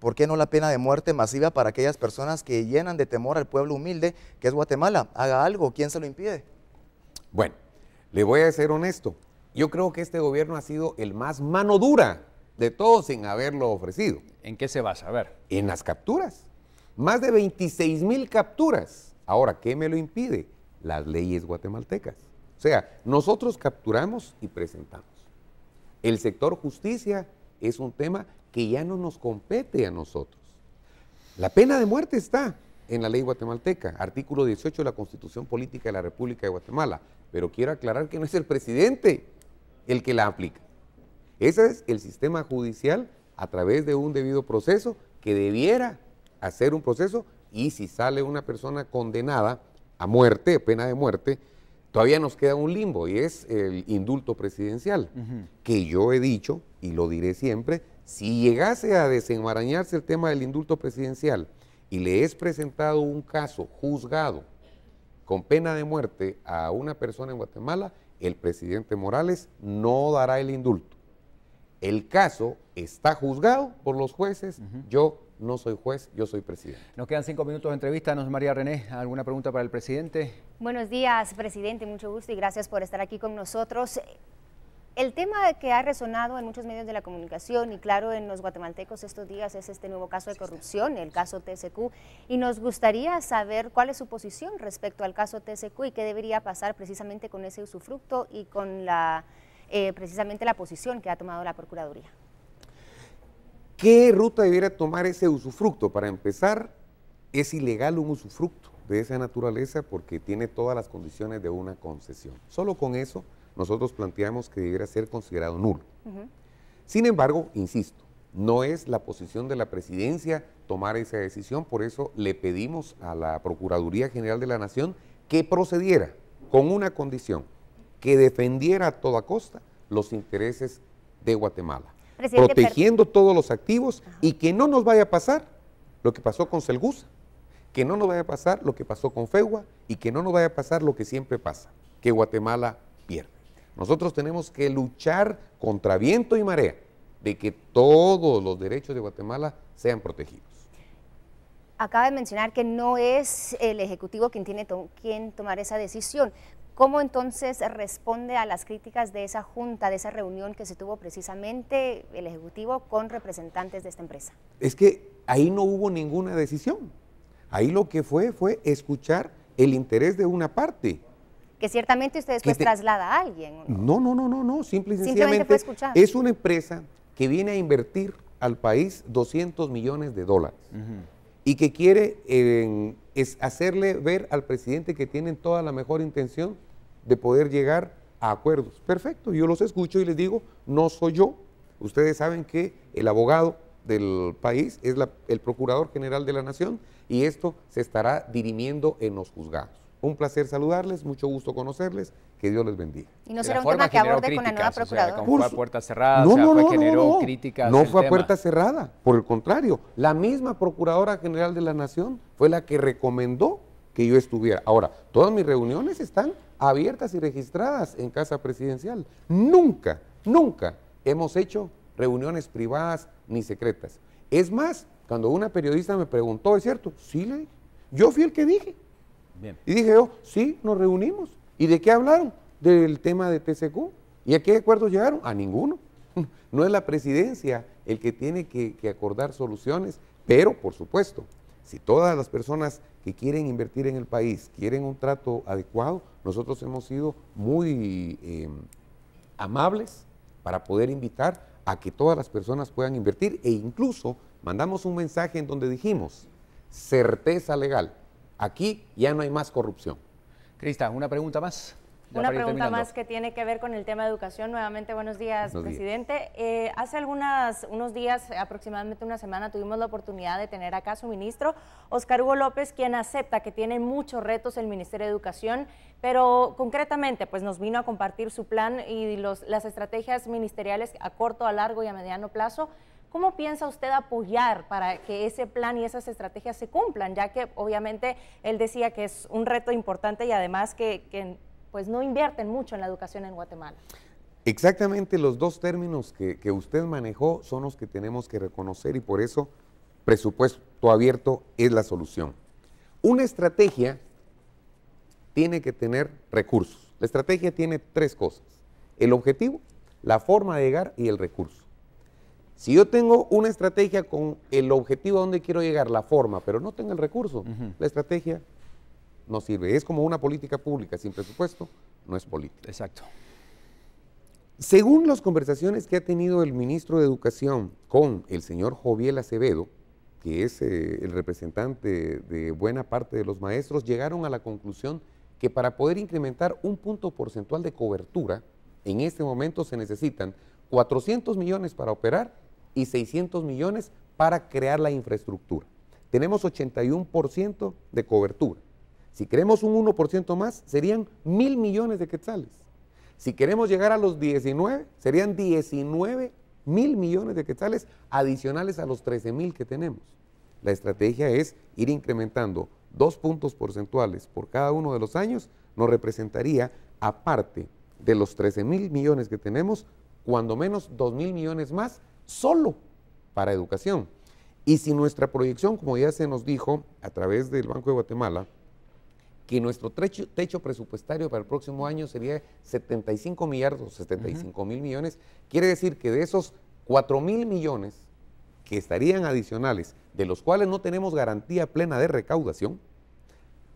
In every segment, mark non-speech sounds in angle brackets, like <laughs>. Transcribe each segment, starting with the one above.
¿Por qué no la pena de muerte masiva para aquellas personas que llenan de temor al pueblo humilde que es Guatemala? Haga algo, ¿quién se lo impide? Bueno, le voy a ser honesto. Yo creo que este gobierno ha sido el más mano dura de todos sin haberlo ofrecido. ¿En qué se va A ver. En las capturas. Más de 26 mil capturas. Ahora, ¿qué me lo impide? Las leyes guatemaltecas. O sea, nosotros capturamos y presentamos. El sector justicia es un tema que ya no nos compete a nosotros. La pena de muerte está en la ley guatemalteca, artículo 18 de la Constitución Política de la República de Guatemala, pero quiero aclarar que no es el presidente el que la aplica. Ese es el sistema judicial a través de un debido proceso que debiera hacer un proceso y si sale una persona condenada a muerte, pena de muerte, todavía nos queda un limbo y es el indulto presidencial, que yo he dicho y lo diré siempre, si llegase a desenmarañarse el tema del indulto presidencial y le es presentado un caso juzgado con pena de muerte a una persona en Guatemala, el presidente Morales no dará el indulto. El caso está juzgado por los jueces, yo no soy juez, yo soy presidente. Nos quedan cinco minutos de entrevista. Nos María René, ¿alguna pregunta para el presidente? Buenos días, presidente. Mucho gusto y gracias por estar aquí con nosotros. El tema que ha resonado en muchos medios de la comunicación y claro en los guatemaltecos estos días es este nuevo caso de corrupción, el caso TSQ, y nos gustaría saber cuál es su posición respecto al caso TSQ y qué debería pasar precisamente con ese usufructo y con la eh, precisamente la posición que ha tomado la Procuraduría. ¿Qué ruta debiera tomar ese usufructo? Para empezar, es ilegal un usufructo de esa naturaleza porque tiene todas las condiciones de una concesión. Solo con eso nosotros planteamos que debiera ser considerado nulo. Sin embargo, insisto, no es la posición de la presidencia tomar esa decisión, por eso le pedimos a la Procuraduría General de la Nación que procediera con una condición, que defendiera a toda costa los intereses de Guatemala protegiendo todos los activos y que no nos vaya a pasar lo que pasó con Selgusa, que no nos vaya a pasar lo que pasó con FEGUA y que no nos vaya a pasar lo que siempre pasa, que Guatemala pierde. Nosotros tenemos que luchar contra viento y marea de que todos los derechos de Guatemala sean protegidos. Acaba de mencionar que no es el Ejecutivo quien tiene quien tomar esa decisión. ¿Cómo entonces responde a las críticas de esa junta, de esa reunión que se tuvo precisamente el Ejecutivo con representantes de esta empresa? Es que ahí no hubo ninguna decisión. Ahí lo que fue fue escuchar el interés de una parte. Que ciertamente ustedes después traslada a alguien. No, no, no, no, no. Simple y sencillamente es una empresa que viene a invertir al país 200 millones de dólares y que quiere es hacerle ver al presidente que tienen toda la mejor intención de poder llegar a acuerdos. Perfecto, yo los escucho y les digo, no soy yo. Ustedes saben que el abogado del país es el Procurador General de la Nación y esto se estará dirimiendo en los juzgados. Un placer saludarles, mucho gusto conocerles, que Dios les bendiga. Y no será un tema que aborde con la nueva procuradora. fue a puerta cerrada, no, no, generó no, críticas. No fue a puerta cerrada, por el contrario, la misma procuradora general de la Nación fue la que recomendó que yo estuviera. Ahora, todas mis reuniones están abiertas y registradas en Casa Presidencial. Nunca, nunca hemos hecho reuniones privadas ni secretas. Es más, cuando una periodista me preguntó, ¿es cierto? Sí, le Yo fui el que dije. Y dije yo, oh, sí, nos reunimos. ¿Y de qué hablaron? Del tema de TCQ. ¿Y a qué acuerdos llegaron? A ninguno. <laughs> No es la presidencia el que tiene que, acordar soluciones, pero por supuesto, si todas las personas que quieren invertir en el país quieren un trato adecuado, nosotros hemos sido muy em, amables para poder invitar a que todas las personas puedan invertir e incluso mandamos un mensaje en donde dijimos certeza legal. Aquí ya no hay más corrupción. Crista, una pregunta más. Una pregunta más que tiene que ver con el tema de educación. Nuevamente, buenos días, presidente. Eh, hace algunos unos días, aproximadamente una semana, tuvimos la oportunidad de tener acá su ministro, Oscar Hugo López, quien acepta que tiene muchos retos el Ministerio de Educación, pero concretamente, pues nos vino a compartir su plan y las estrategias ministeriales a corto, a largo y a mediano plazo. ¿Cómo piensa usted apoyar para que ese plan y esas estrategias se cumplan? Ya que obviamente él decía que es un reto importante y además que, pues no invierten mucho en la educación en Guatemala. Exactamente los dos términos que, usted manejó son los que tenemos que reconocer y por eso presupuesto abierto es la solución. Una estrategia tiene que tener recursos. La estrategia tiene tres cosas. El objetivo, la forma de llegar y el recurso. Si yo tengo una estrategia con el objetivo a donde quiero llegar, la forma, pero no tengo el recurso, la estrategia no sirve. Es como una política pública sin presupuesto, no es política. Exacto. Según las conversaciones que ha tenido el ministro de Educación con el señor Joviel Acevedo, que es eh, el representante de buena parte de los maestros, llegaron a la conclusión que para poder incrementar un punto porcentual de cobertura, en este momento se necesitan 400 millones para operar y 600 millones para crear la infraestructura. Tenemos 81% de cobertura. Si queremos un 1% más, serían 1.000 millones de quetzales. Si queremos llegar a los 19, serían 19 mil millones de quetzales adicionales a los 13 mil que tenemos. La estrategia es ir incrementando dos puntos porcentuales por cada uno de los años, nos representaría, aparte de los 13 mil millones que tenemos, cuando menos 2 mil millones más solo para educación. Y si nuestra proyección, como ya se nos dijo a través del Banco de Guatemala, que nuestro techo, presupuestario para el próximo año sería 75 millardos, 75 mil millones, quiere decir que de esos 4 mil millones que estarían adicionales, de los cuales no tenemos garantía plena de recaudación,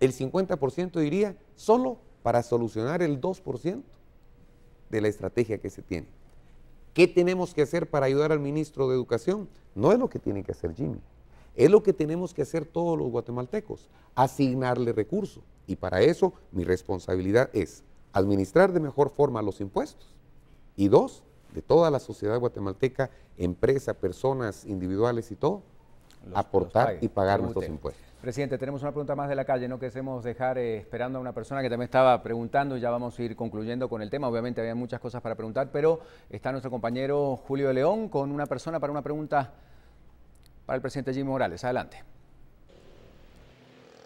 el 50% iría solo para solucionar el 2% de la estrategia que se tiene. ¿Qué tenemos que hacer para ayudar al ministro de Educación? No es lo que tiene que hacer Jimmy. Es lo que tenemos que hacer todos los guatemaltecos, asignarle recursos. Y para eso mi responsabilidad es administrar de mejor forma los impuestos. Y dos, de toda la sociedad guatemalteca, empresa, personas individuales y todo, aportar y pagar nuestros impuestos. Presidente, tenemos una pregunta más de la calle, no queremos dejar eh, esperando a una persona que también estaba preguntando, ya vamos a ir concluyendo con el tema, obviamente había muchas cosas para preguntar, pero está nuestro compañero Julio León con una persona para una pregunta para el presidente Jimmy Morales. Adelante.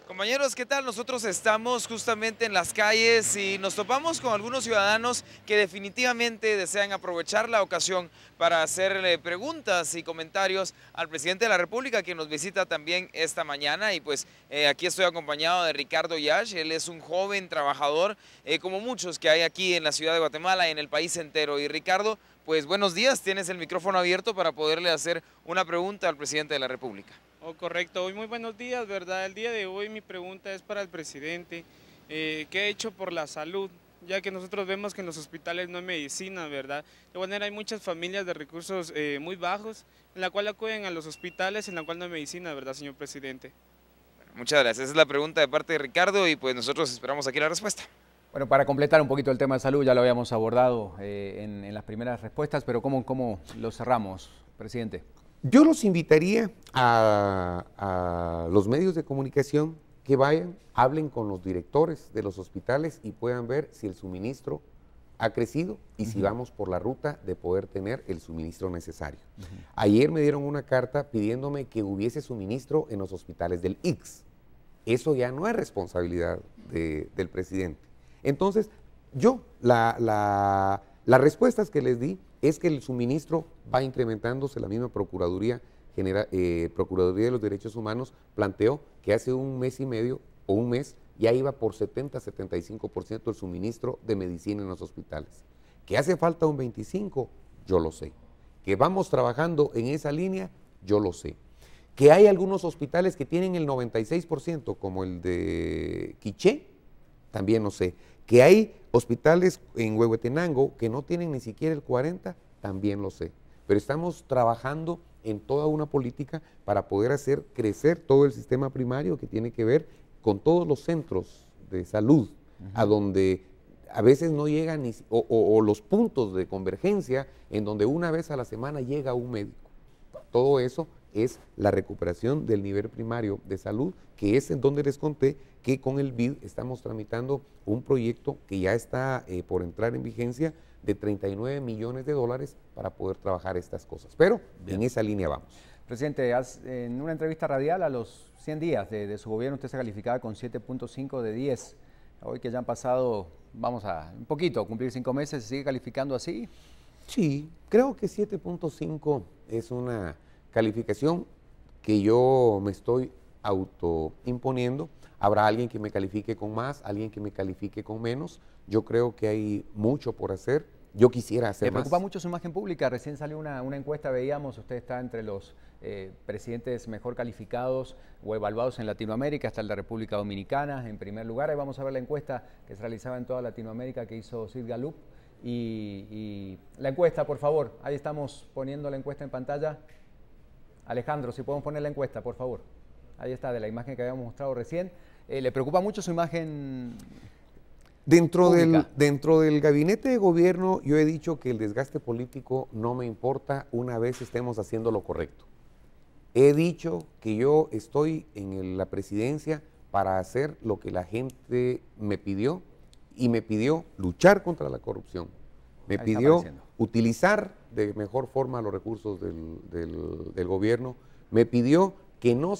Compañeros, ¿qué tal? Nosotros estamos justamente en las calles y nos topamos con algunos ciudadanos que definitivamente desean aprovechar la ocasión para hacerle preguntas y comentarios al presidente de la República que nos visita también esta mañana y pues eh, aquí estoy acompañado de Ricardo Yash, él es un joven trabajador eh, como muchos que hay aquí en la ciudad de Guatemala, y en el país entero y Ricardo, pues buenos días, tienes el micrófono abierto para poderle hacer una pregunta al presidente de la República. Oh, correcto, hoy muy buenos días, ¿verdad? El día de hoy mi pregunta es para el presidente. Eh, ¿Qué ha hecho por la salud? Ya que nosotros vemos que en los hospitales no hay medicina, ¿verdad? De manera hay muchas familias de recursos eh, muy bajos, en la cual acuden a los hospitales, en la cual no hay medicina, ¿verdad, señor presidente? muchas gracias. Esa es la pregunta de parte de Ricardo y pues nosotros esperamos aquí la respuesta. Bueno, para completar un poquito el tema de salud, ya lo habíamos abordado eh, en, las primeras respuestas, pero ¿cómo, cómo lo cerramos, presidente? Yo los invitaría a, los medios de comunicación que vayan, hablen con los directores de los hospitales y puedan ver si el suministro ha crecido y si vamos por la ruta de poder tener el suministro necesario. Ayer me dieron una carta pidiéndome que hubiese suministro en los hospitales del IX. Eso ya no es responsabilidad del presidente. Entonces, yo, las respuestas que les di es que el suministro va incrementándose. La misma Procuraduría, eh, Procuraduría de los Derechos Humanos planteó que hace un mes y medio o un mes ya iba por 70-75% el suministro de medicina en los hospitales. Que hace falta un 25%, yo lo sé. Que vamos trabajando en esa línea, yo lo sé. Que hay algunos hospitales que tienen el 96%, como el de Quiché, también lo sé. Que hay hospitales en Huehuetenango que no tienen ni siquiera el 40, también lo sé. Pero estamos trabajando en toda una política para poder hacer crecer todo el sistema primario que tiene que ver con todos los centros de salud, a donde a veces no llegan ni, o, los puntos de convergencia en donde una vez a la semana llega un médico. Todo eso es la recuperación del nivel primario de salud, que es en donde les conté que con el BID estamos tramitando un proyecto que ya está eh, por entrar en vigencia de 39 millones de dólares para poder trabajar estas cosas. Pero en esa línea vamos. Presidente, en una entrevista radial a los 100 días de, su gobierno, usted se calificado con 7.5 de 10. Hoy que ya han pasado, vamos a un poquito, cumplir cinco meses, ¿se sigue calificando así? Sí, creo que 7.5 es una calificación que yo me estoy autoimponiendo. Habrá alguien que me califique con más, alguien que me califique con menos. Yo creo que hay mucho por hacer. Yo quisiera hacer Me preocupa mucho su imagen pública? Recién salió una, encuesta, veíamos, usted está entre los eh, presidentes mejor calificados o evaluados en Latinoamérica, está en la República Dominicana en primer lugar. Ahí vamos a ver la encuesta que se realizaba en toda Latinoamérica que hizo Sid Galup. y la encuesta, por favor, ahí estamos poniendo la encuesta en pantalla. Alejandro, si podemos poner la encuesta, por favor. Ahí está, de la imagen que habíamos mostrado recién. Eh, ¿Le preocupa mucho su imagen? Dentro del, dentro del gabinete de gobierno yo he dicho que el desgaste político no me importa una vez estemos haciendo lo correcto. He dicho que yo estoy en la presidencia para hacer lo que la gente me pidió y me pidió luchar contra la corrupción. Me pidió utilizar de mejor forma los recursos del, del, gobierno, me pidió que no, se